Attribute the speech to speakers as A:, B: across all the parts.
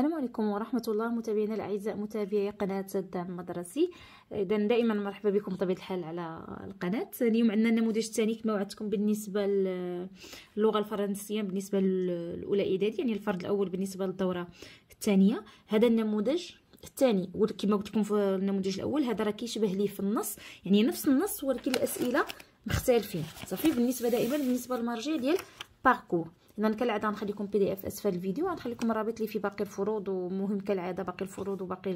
A: السلام عليكم ورحمه الله متابعينا الاعزاء متابعي قناه الدعم المدرسي اذا دائما مرحبا بكم بطبيعه الحال على القناه اليوم عندنا النموذج الثاني كما وعدتكم بالنسبه للغه الفرنسيه بالنسبه للاولى اعدادي يعني الفرد الاول بالنسبه للدوره الثانيه هذا النموذج الثاني وكما قلت لكم في النموذج الاول هذا راه كيشبه ليه في النص يعني نفس النص ولكن الاسئله مختلفين صافي بالنسبه دائما بالنسبه للمرجع ديال باركور اذا كالعاده غنخليكم بي دي اف اسفل الفيديو غنخليكم الرابط اللي فيه باقي الفروض ومهم كالعاده باقي الفروض وباقي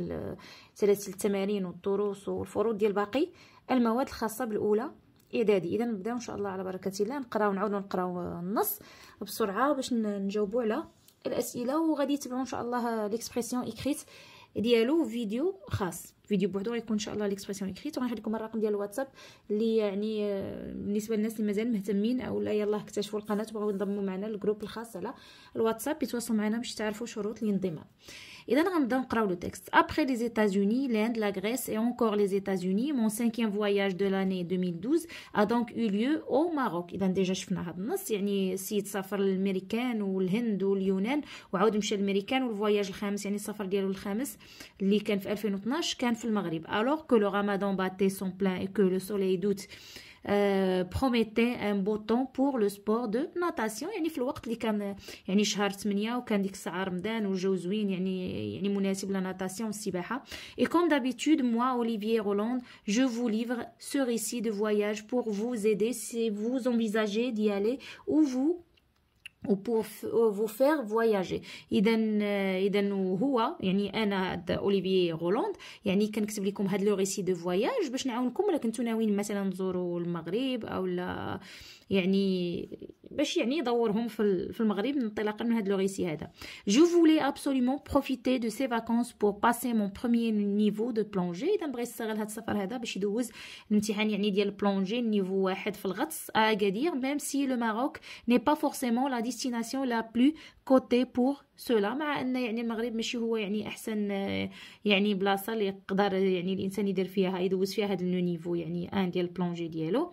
A: سلاسل التمارين والدروس والفروض ديال باقي المواد الخاصه بالاولى اعدادي اذا نبداو ان شاء الله على بركه الله نقراو نعاودو نقراو النص بسرعه باش نجاوبو على الاسئله وغادي يتبعوا ان شاء الله ليكسبريسيون اكريت ديالو فيديو خاص فيديو بوحدو غيكون ان شاء الله ليكسبريسيون اكريت وغنحيد لكم الرقم ديال الواتساب اللي يعني آه، بالنسبه للناس اللي مازال مهتمين اولا يلاه اكتشفوا القناه وبغاو ينضموا معنا للجروب الخاص على الواتساب يتواصلوا معنا باش تعرفوا شروط الانضمام Et là, on va le texte. Après les États-Unis, l'Inde, la Grèce et encore les États-Unis, mon cinquième voyage de l'année 2012 a donc eu lieu au Maroc. Donc déjà شفنا هذا النص يعني السيد سافر للميريكان والهند واليونان وعاود مشى للميريكان والفواياج الخامس يعني السفر ديالو الخامس اللي كان في 2012 كان في المغرب. Alors que le Ramadan battait son plein et que le soleil doute. Euh, promettait un beau temps pour le sport de natation يعني في الوقت اللي كان يعني شهر 8 وكان ديك الساعه رمضان والجو زوين يعني يعني مناسب للناتاسيون والسباحه et comme d'habitude moi Olivier Roland je vous livre ce récit de voyage pour vous aider si vous envisagez d'y aller ou vous و فو فير فواياجي اذا اذا هو يعني انا اوليفيي غولوند يعني كنكتب لكم هاد لو ريسي دو فواياج باش نعاونكم الا كنتو ناويين مثلا تزوروا المغرب او لا يعني باش يعني يدورهم في في المغرب انطلاقا من هذا لوغيسي هذا جو فولي ابسوليمون بروفيتي دو سي فاكونس بور باسي مون بروميير نيفو دو بلونجي اذا بغيت نستغل هذا السفر هذا باش يدوز الامتحان يعني ديال البلونجي نيفو واحد في الغطس اكادير ميم سي لو ماروك ني با فورسيمون لا ديستيناسيون لا بلو كوتي بور سولا مع ان يعني المغرب ماشي هو يعني احسن يعني بلاصه اللي يقدر يعني الانسان يدير فيها يدوز فيها هذا النيفو يعني ان ديال البلونجي ديالو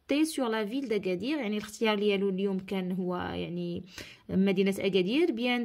A: sur la ville d'Agadir bien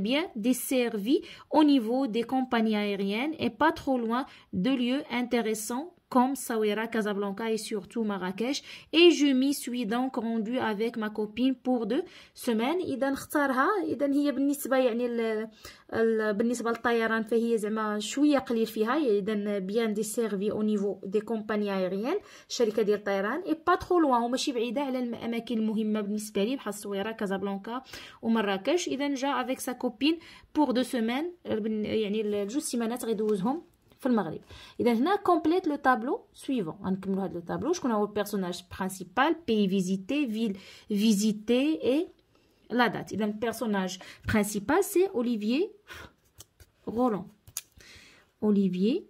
A: bien desservie au niveau des compagnies aériennes et pas trop loin de lieux intéressants comme Sawera, Casablanca et surtout Marrakech. Et je m'y suis donc rendue avec ma copine pour deux semaines. Et إذا نختارها إذا هي بالنسبة يعني ال ال بالنسبة للطيران فهي زعما شوية قليل فيها إذا بيان دي سيرفي أو نيفو دي كومباني ايريان شركة ديال الطيران إي با تخو لوان وماشي بعيدة على الأماكن المهمة بالنسبة لي بحال الصويره كازابلانكا ومراكش إذا جا افيك سا كوبين بور دو سومان يعني الجوج سيمانات غيدوزهم Il et Maroc, complète le tableau suivant. On va le tableau. je a le personnage principal, pays visité, ville visitée et la date. Le personnage principal, c'est Olivier Roland. Olivier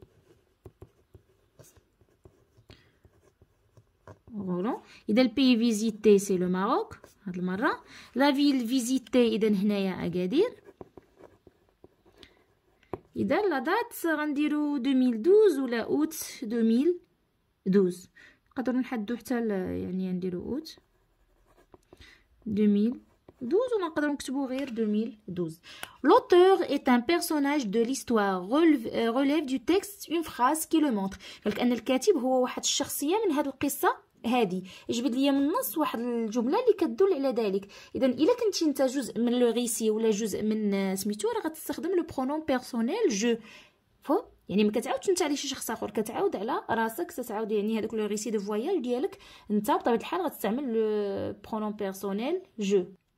A: Roland. Le pays visité, c'est le Maroc. La ville visitée, il le Agadir. اذا لا دات غنديروا 2012 ولا اوت 2012 نقدروا نحدو حتى يعني نديرو اوت 2012 ونقدروا نكتبوا غير 2012 لوتور اي ان بيرسوناج دو ليستوار ريليف دو تيكست اون فراس كي لو مونتر قالك ان الكاتب هو واحد الشخصيه من هذه القصه هذه جبد ليا من النص واحد الجمله اللي كتدل على ذلك اذا الا كنتي انت جزء من لو ريسي ولا جزء من آه، سميتو راه غتستخدم لو برونوم بيرسونيل جو فو يعني ما كتعاودش انت على شي شخص اخر كتعاود على راسك كتعاود يعني هذاك لو ريسي دو فواياج ديالك انت بطبيعه الحال غتستعمل لو برونوم بيرسونيل جو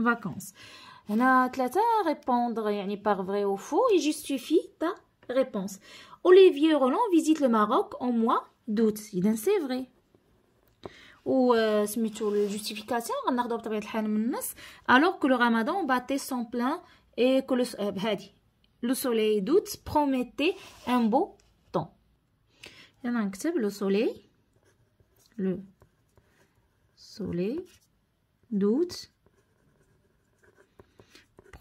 A: vacances a هنا à répondre par vrai ou faux Il justifie ta réponse Olivier Roland visite le Maroc en mois d'août c'est vrai ou euh, c'est الجوستيفيكاسيون justification. alors que le Ramadan battait son plein et que le euh, bah, le soleil d'août promettait un beau temps un a le soleil le soleil d'août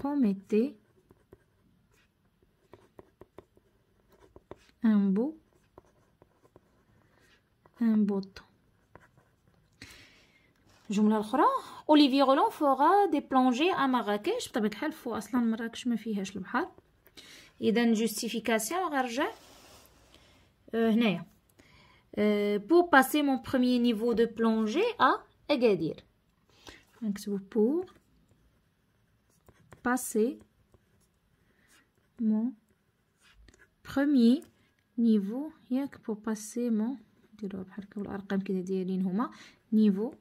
A: Mettez un bout, un bout. Je m'en ai dit, Olivier Roland fera des plongées à Marrakech. Je suis avec elle, il faut que je me fasse. Je me suis dit, je Il donne une justification euh, euh, pour passer mon premier niveau de plongée à Egadir. Donc, c'est pour passer mon premier niveau que pour passer mon niveau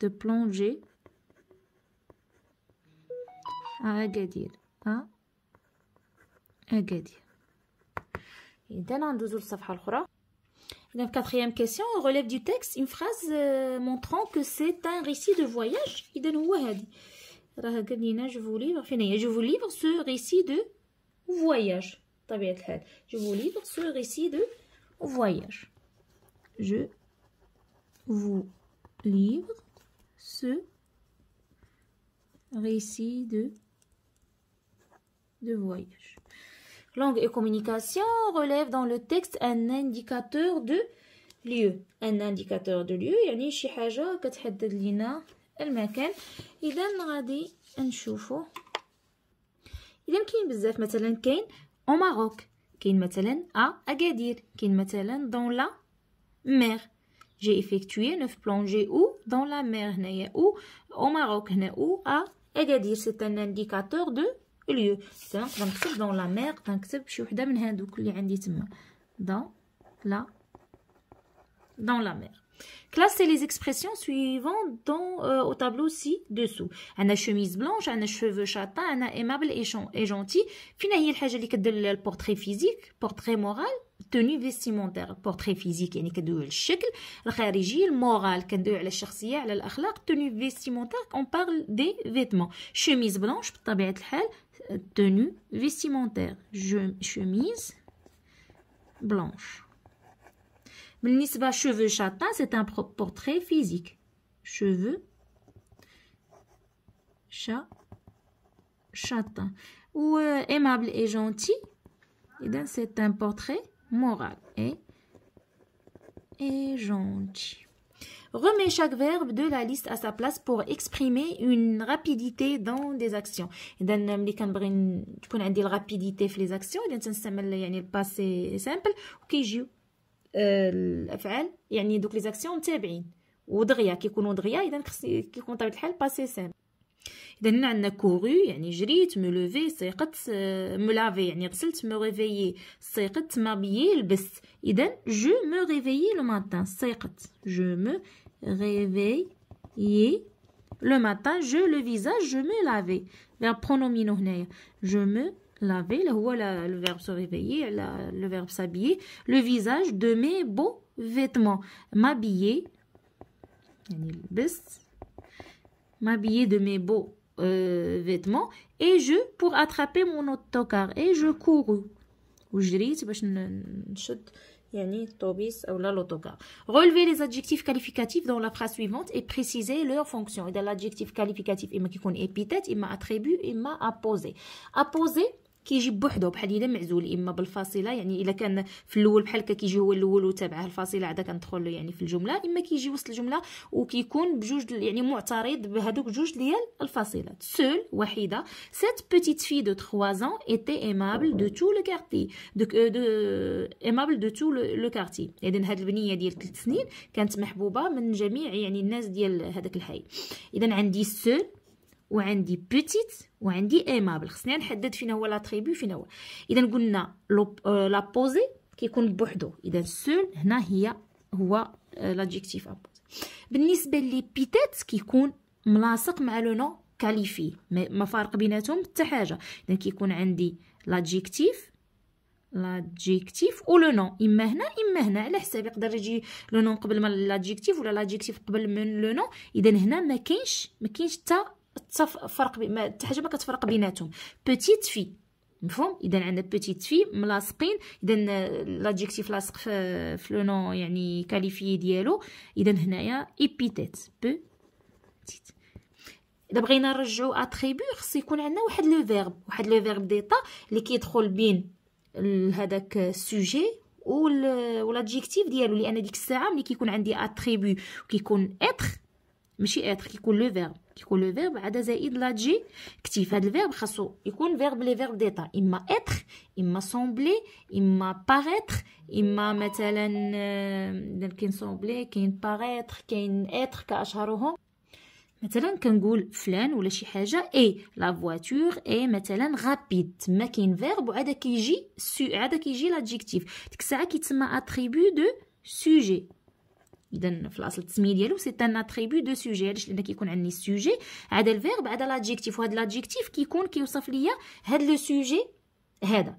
A: de plongée à Agadir à Agadir إذن ندوزو للصفحة الأخرى La quatrième question relève du texte une phrase euh, montrant que c'est un récit de voyage. Il donne je vous livre je vous livre ce récit de voyage je vous livre ce récit de voyage je vous livre ce récit de, de voyage langue et communication relève dans le texte un indicateur de lieu un indicateur de lieu يعني شي حاجه كتحدد لينا المكان اذا غادي نشوفو اذا كاين بزاف مثلا كاين او ماروك كاين مثلا ا اكادير كاين مثلا دون لا مير جي افيكتوي نوف بلونجي او دون لا مير هنايا او او ماروك هنا او ا اكادير سي ان انديكاتور دو ليو نقدر نكتب دون لا مير نكتب شي وحده من هادوك اللي عندي تما دون لا دون لا مير Classez les expressions suivantes dans, euh, au tableau ci-dessous. On a chemise blanche, on a cheveux châtain, on a aimable et, et gentil. Finalement, le portrait physique, portrait moral, tenue vestimentaire portrait physique يعني كندوي على moral الخارجي moral, la على الشخصيه la l'akhlaq, tenue vestimentaire on parle des vêtements chemise blanche بطبيعه الحال euh, tenue vestimentaire chemise blanche va cheveux châtains, c'est un portrait physique. Cheveux chat, châtain. Ou euh, aimable et gentil, eh c'est un portrait moral. Et, et gentil. Remets chaque verbe de la liste à sa place pour exprimer une rapidité dans des actions. Tu connais كنبغي rapidité عندي les actions. لي زاكسيون un passé يعني simple. الافعال يعني دوك لي زاكسيون متابعين ودغيا كيكونوا دغيا اذا كيكون بطبيعه الحال باسي سام اذا هنا عندنا كوغو يعني جريت مو لوفي سيقت مو لافي يعني غسلت مو ريفيي سيقت مابيي لبست اذا جو مو ريفيي لو ماتان سيقت جو مو ريفيي لو ماتان جو لو فيزاج جو مو لافي برونومينو هنايا جو مو laver, le verbe se réveiller, le verbe s'habiller, le visage de mes beaux vêtements. M'habiller, m'habiller de mes beaux euh, vêtements, et je, pour attraper mon autocar, et je courus. Relevez les adjectifs qualificatifs dans la phrase suivante et préciser leur fonction. Et dans l'adjectif qualificatif, il y a épithète, il m'a a attribut, il apposé. Apposé, كيجي بوحدو بحال الا معزول اما بالفاصله يعني الا كان في الاول بحال هكا كيجي هو الاول وتابعه الفاصله عاد كندخل يعني في الجمله اما كيجي وسط الجمله وكيكون بجوج يعني معترض بهذوك جوج ديال الفاصلات سول وحيده سيت بيتيت في دو 3 زون était ايمابل دو تو لو كارتي de, ايمابل دو تو لو كارتي اذا هاد البنيه ديال 3 سنين كانت محبوبه من جميع يعني الناس ديال هذاك الحي اذا عندي سول وعندي بوتيت وعندي ايمابل خصني نحدد فين هو لاتريبي فين هو اذا قلنا لا آه، بوزي كيكون بوحدو اذا سول هنا هي هو لادجيكتيف آه، ابوز بالنسبه لي بيتات كيكون ملاصق مع لو نو كاليفي ما فارق بيناتهم حتى حاجه اذا كيكون عندي لادجيكتيف لادجيكتيف او لو نو اما هنا اما هنا على حساب يقدر يجي لو نو قبل ما لادجيكتيف ولا لادجيكتيف قبل من لو نو اذا هنا ما كاينش ما كاينش حتى تفرق بي... حتى حاجه ما كتفرق بيناتهم بوتيت في مفهوم اذا عندنا بوتيت في ملاصقين اذا لادجيكتيف لاصق في لو يعني كاليفي ديالو اذا هنايا ايبيتيت بوتيت الا بغينا نرجعو اتريبي خص يكون عندنا واحد لو فيرب واحد لو فيرب ديتا اللي كيدخل بين هذاك السوجي لاجيكتيف ديالو لان ديك الساعه ملي كيكون عندي اتريبيو كيكون اتر ماشي اتر كيكون لو فيرب كيكون لو فيرب عاد زائد لاجي كتيف هاد الفيرب خاصو يكون فيرب لي فيرب ديتا اما اتر اما سومبلي اما باريتر اما مثلا آه، كاين سومبلي كاين باريتر كاين اتر كاشهرهم مثلا كنقول فلان ولا شي حاجه اي لا فواتور اي مثلا غابيد تما كاين فيرب وعاد كيجي سو عاد كيجي لادجيكتيف ديك الساعه كيتسمى اتريبيو دو سوجي اذا في الاصل التسميه ديالو سي ان اتريبي دو سوجي علاش لان كيكون عندي السوجي عاد الفيرب عاد لادجيكتيف وهاد لادجيكتيف كيكون كيوصف ليا هاد لو سوجي هذا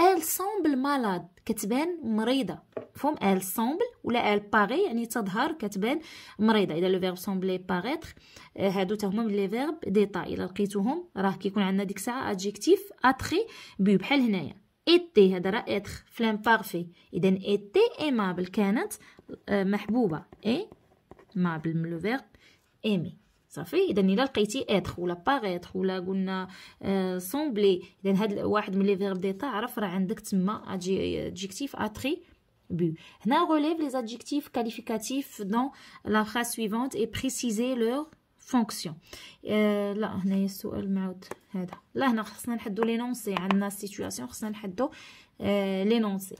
A: ال سومبل مالاد كتبان مريضه فهم ال سومبل ولا ال باغي يعني تظهر كتبان مريضه اذا لو فيرب سومبلي باغيتر هادو تا هما من لي فيرب ديتا الا لقيتوهم راه كيكون عندنا ديك الساعه ادجيكتيف اتري بحال هنايا ايتي هذا راه اتخ فلان بارفي اذا ايتي ايمابل كانت آه، محبوبه اي مابل من لو فيرب ايمي صافي اذا الا لقيتي اتخ ولا باغيتخ ولا قلنا آه، سومبلي اذا هاد واحد من لي فيرب ديتا عرف راه عندك تما ادجيكتيف أتخي بو هنا غوليف لي adjectifs كاليفيكاتيف دون لا فراس سويفونت إي بريسيزي leur فونكسيون اه لا هنايا السؤال معاود هذا لا هنا خصنا نحدو لي نونسي عندنا سيتوياسيون خصنا نحدو لي نونسي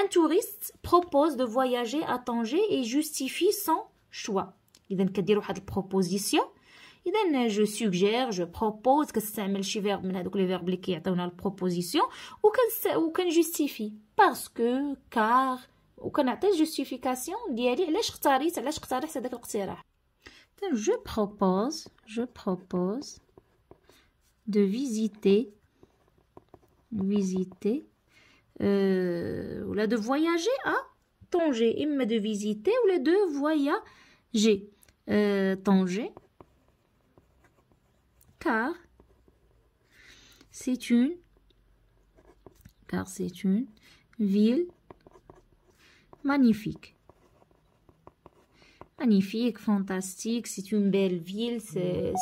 A: Un touriste propose de voyager à Tanger et justifie son choix. إذا كديروا واحد البروبوزيسيون اذا جو سوجير جو بروبوز كنستعمل شي فيرب من هذوك لي فيرب اللي كيعطيونا البروبوزيسيون وكنس وكنجوستيفي باسكو كار وكنعطي جوستيفيكاسيون ديالي علاش اختاريت علاش اقترحت هذاك الاقتراح je propose, je propose de visiter, visiter, euh, ou là de voyager à Tanger. Il me de visiter ou de voyager euh, Tanger. Car c'est une, car c'est une ville magnifique. مانيفيك فانتاستيك سي اون بيل فيل سي اون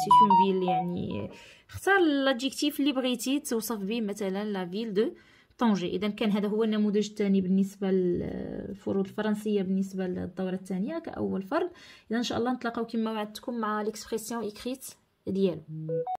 A: فيل يعني اختار لادجيكتيف اللي بغيتي توصف به مثلا لا فيل دو طونجي اذا كان هذا هو النموذج الثاني بالنسبه للفروض الفرنسيه بالنسبه للدوره الثانيه كاول فرض اذا ان شاء الله نتلاقاو كما وعدتكم مع ليكسبريسيون اكريت ديالو